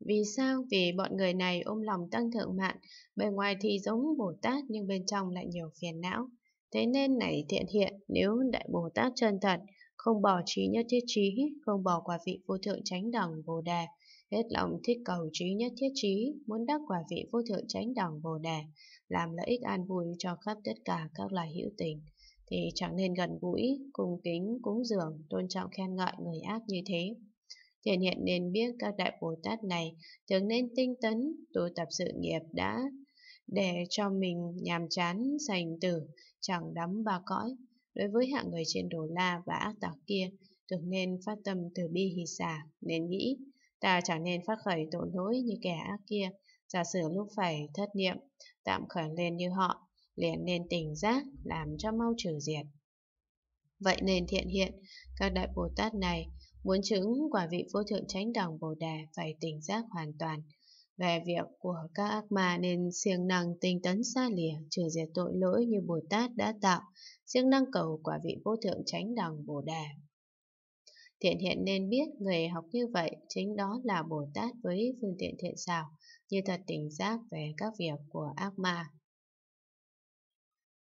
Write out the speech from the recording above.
Vì sao? Vì bọn người này ôm lòng tăng thượng mạn, bề ngoài thì giống Bồ Tát nhưng bên trong lại nhiều phiền não. Thế nên này thiện hiện, nếu Đại Bồ Tát chân thật, không bỏ trí nhất thiết trí, không bỏ quả vị vô thượng chánh đẳng Bồ Đà, hết lòng thích cầu trí nhất thiết trí, muốn đắc quả vị vô thượng chánh đẳng Bồ Đà, làm lợi ích an vui cho khắp tất cả các loài hữu tình, thì chẳng nên gần gũi, cùng kính, cúng dường, tôn trọng khen ngợi người ác như thế. Thiện hiện nên biết các đại Bồ Tát này thường nên tinh tấn, tu tập sự nghiệp đã để cho mình nhàm chán, sành tử, chẳng đắm ba cõi. Đối với hạng người trên đồ la và ác tặc kia, thường nên phát tâm từ bi hỷ xả, nên nghĩ, ta chẳng nên phát khởi tội lỗi như kẻ ác kia, giả sử lúc phải thất niệm, tạm khởi lên như họ, liền nên tỉnh giác, làm cho mau trừ diệt. Vậy nên thiện hiện, các đại Bồ Tát này Muốn chứng quả vị vô thượng chánh đẳng Bồ Đề phải tỉnh giác hoàn toàn về việc của các ác ma nên siêng năng tinh tấn xa lìa trừ diệt tội lỗi như Bồ Tát đã tạo, siêng năng cầu quả vị vô thượng chánh đẳng Bồ Đề. Thiện hiện nên biết người học như vậy chính đó là Bồ Tát với phương tiện thiện xảo, như thật tỉnh giác về các việc của ác ma.